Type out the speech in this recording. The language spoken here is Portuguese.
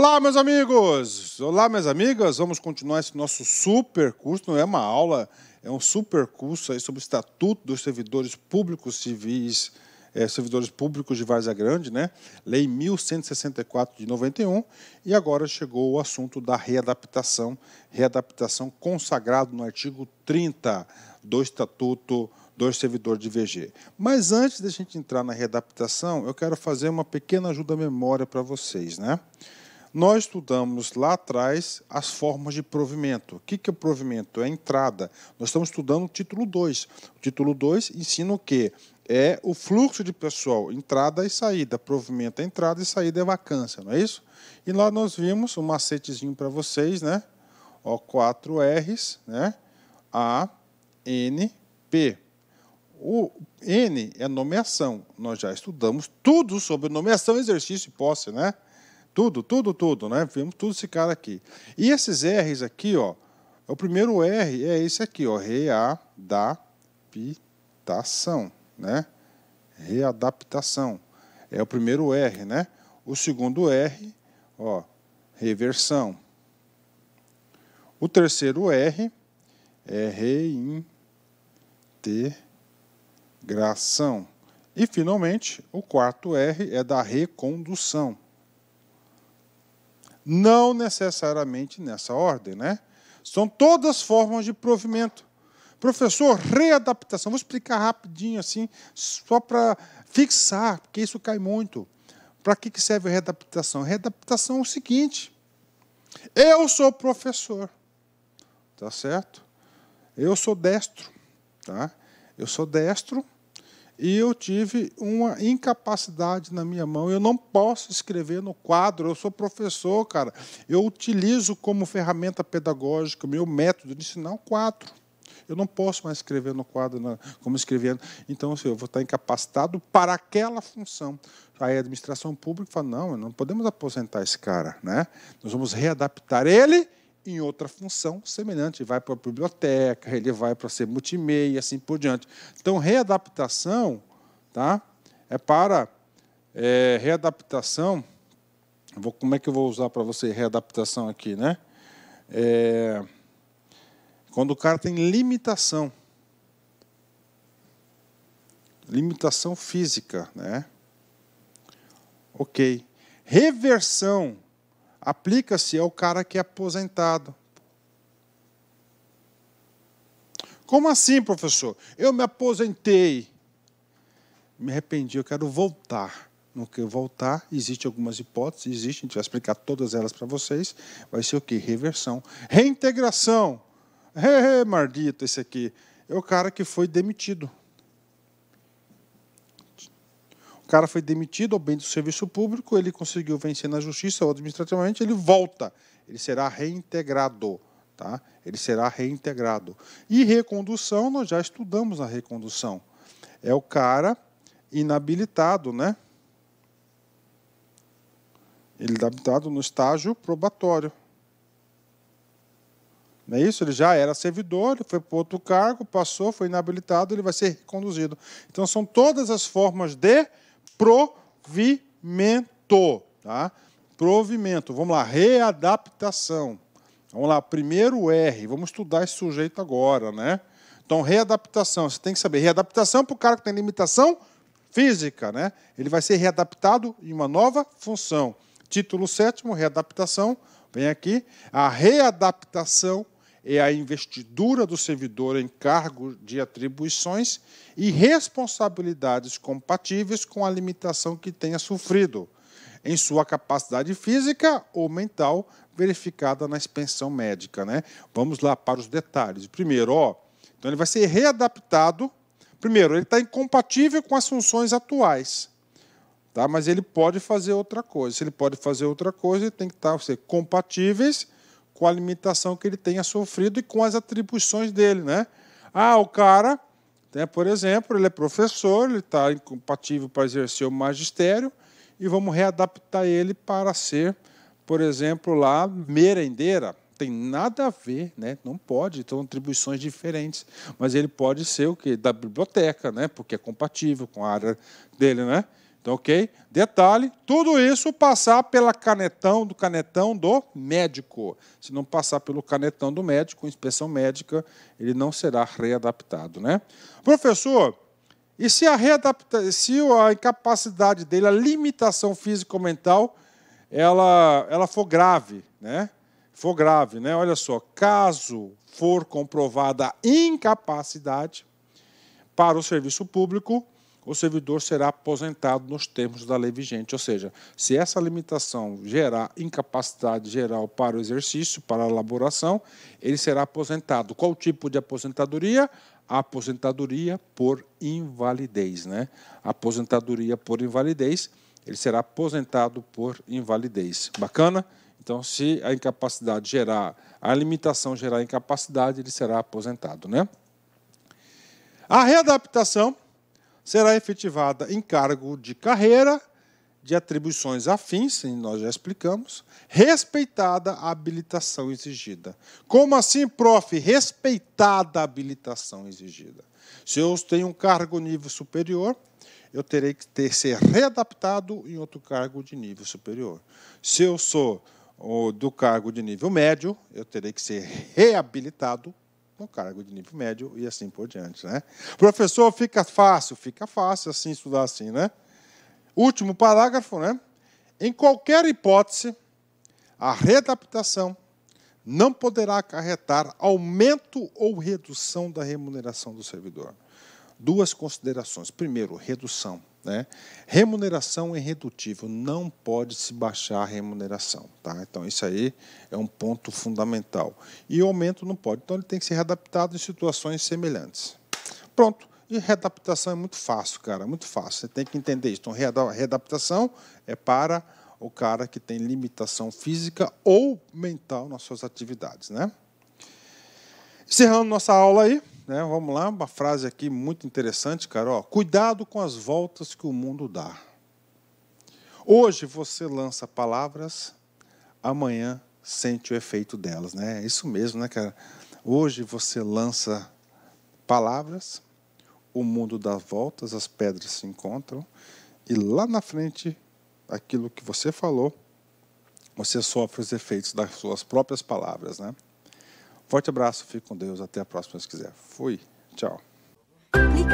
Olá, meus amigos! Olá, minhas amigas! Vamos continuar esse nosso super curso, não é uma aula, é um super curso aí sobre o Estatuto dos Servidores Públicos Civis, é, Servidores Públicos de Várzea Grande, né? Lei 1164 de 91. E agora chegou o assunto da readaptação, readaptação consagrado no artigo 30 do Estatuto dos Servidores de VG. Mas antes da gente entrar na readaptação, eu quero fazer uma pequena ajuda à memória para vocês, né? Nós estudamos lá atrás as formas de provimento. O que, que é o provimento? É a entrada. Nós estamos estudando o título 2. O título 2 ensina o quê? É o fluxo de pessoal, entrada e saída. Provimento é entrada e saída é vacância, não é isso? E lá nós vimos um macetezinho para vocês, né? Ó, 4 R's, né? A, N, P. O N é nomeação. Nós já estudamos tudo sobre nomeação, exercício e posse, né? Tudo, tudo, tudo, né? Vimos tudo esse cara aqui. E esses R's aqui, ó, é o primeiro R é esse aqui, ó, readaptação, né? Readaptação é o primeiro R, né? O segundo R, ó, reversão. O terceiro R é reintegração. E finalmente, o quarto R é da recondução. Não necessariamente nessa ordem, né? São todas formas de provimento. Professor, readaptação. Vou explicar rapidinho assim, só para fixar, porque isso cai muito. Para que serve a readaptação? Readaptação é o seguinte: eu sou professor, tá certo? Eu sou destro, tá? Eu sou destro, e eu tive uma incapacidade na minha mão. Eu não posso escrever no quadro, eu sou professor, cara. Eu utilizo como ferramenta pedagógica o meu método de ensinar o quadro. Eu não posso mais escrever no quadro né, como escrevendo. Então, assim, eu vou estar incapacitado para aquela função. Aí a administração pública fala: não, não podemos aposentar esse cara, né? Nós vamos readaptar ele em outra função semelhante, vai para a biblioteca, ele vai para ser multimeia e assim por diante. Então, readaptação tá, é para é, readaptação. Vou, como é que eu vou usar para você readaptação aqui, né? É, quando o cara tem limitação, limitação física, né? Ok. Reversão aplica-se ao cara que é aposentado. Como assim, professor? Eu me aposentei. Me arrependi, eu quero voltar. No que voltar, existem algumas hipóteses, existem, a gente vai explicar todas elas para vocês. Vai ser o quê? Reversão. Reintegração. Hey, mardito, esse aqui. É o cara que foi demitido. cara foi demitido ao bem do serviço público, ele conseguiu vencer na justiça ou administrativamente, ele volta, ele será reintegrado. Tá? Ele será reintegrado. E recondução, nós já estudamos a recondução. É o cara inabilitado, né? Ele está habitado no estágio probatório. Não é isso? Ele já era servidor, ele foi para outro cargo, passou, foi inabilitado, ele vai ser reconduzido. Então, são todas as formas de provimento. Tá? Provimento. Vamos lá, readaptação. Vamos lá, primeiro R. Vamos estudar esse sujeito agora, né? Então, readaptação. Você tem que saber. Readaptação para o cara que tem limitação física, né? Ele vai ser readaptado em uma nova função. Título sétimo, readaptação. Vem aqui. A readaptação é a investidura do servidor em cargo de atribuições e responsabilidades compatíveis com a limitação que tenha sofrido em sua capacidade física ou mental verificada na expensão médica, né? Vamos lá para os detalhes. Primeiro, ó, então ele vai ser readaptado. Primeiro, ele está incompatível com as funções atuais, tá? Mas ele pode fazer outra coisa. Se ele pode fazer outra coisa, ele tem que estar tá, ser compatíveis com a limitação que ele tenha sofrido e com as atribuições dele. Né? Ah, o cara, né, por exemplo, ele é professor, ele está incompatível para exercer o magistério, e vamos readaptar ele para ser, por exemplo, lá merendeira. Tem nada a ver, né? não pode, são então, atribuições diferentes. Mas ele pode ser o quê? Da biblioteca, né? porque é compatível com a área dele. Né? Então, ok? Detalhe, tudo isso passar pela canetão do canetão do médico. Se não passar pelo canetão do médico, inspeção médica, ele não será readaptado, né? Professor, e se a readapta, se a incapacidade dele, a limitação físico mental, ela ela for grave, né? For grave, né? Olha só, caso for comprovada a incapacidade para o serviço público, o servidor será aposentado nos termos da lei vigente. Ou seja, se essa limitação gerar incapacidade geral para o exercício, para a elaboração, ele será aposentado. Qual tipo de aposentadoria? A aposentadoria por invalidez, né? A aposentadoria por invalidez, ele será aposentado por invalidez. Bacana? Então, se a incapacidade gerar, a limitação gerar incapacidade, ele será aposentado, né? A readaptação será efetivada em cargo de carreira, de atribuições afins, nós já explicamos, respeitada a habilitação exigida. Como assim, prof? Respeitada a habilitação exigida. Se eu tenho um cargo nível superior, eu terei que ter, ser readaptado em outro cargo de nível superior. Se eu sou do cargo de nível médio, eu terei que ser reabilitado com cargo de nível médio e assim por diante. Né? Professor, fica fácil? Fica fácil assim estudar assim, né? Último parágrafo, né? Em qualquer hipótese, a readaptação não poderá acarretar aumento ou redução da remuneração do servidor. Duas considerações. Primeiro, redução. Né? Remuneração irredutível, é não pode se baixar a remuneração. Tá? Então, isso aí é um ponto fundamental. E o aumento não pode, então ele tem que ser readaptado em situações semelhantes. Pronto. E readaptação é muito fácil, cara, muito fácil. Você tem que entender isso. Então, readaptação é para o cara que tem limitação física ou mental nas suas atividades, né? Encerrando nossa aula aí. Né? Vamos lá, uma frase aqui muito interessante, cara. Ó, Cuidado com as voltas que o mundo dá. Hoje você lança palavras, amanhã sente o efeito delas, né? É isso mesmo, né, cara? Hoje você lança palavras, o mundo dá voltas, as pedras se encontram e lá na frente aquilo que você falou, você sofre os efeitos das suas próprias palavras, né? Forte abraço, fique com Deus, até a próxima se quiser. Fui, tchau. Clique,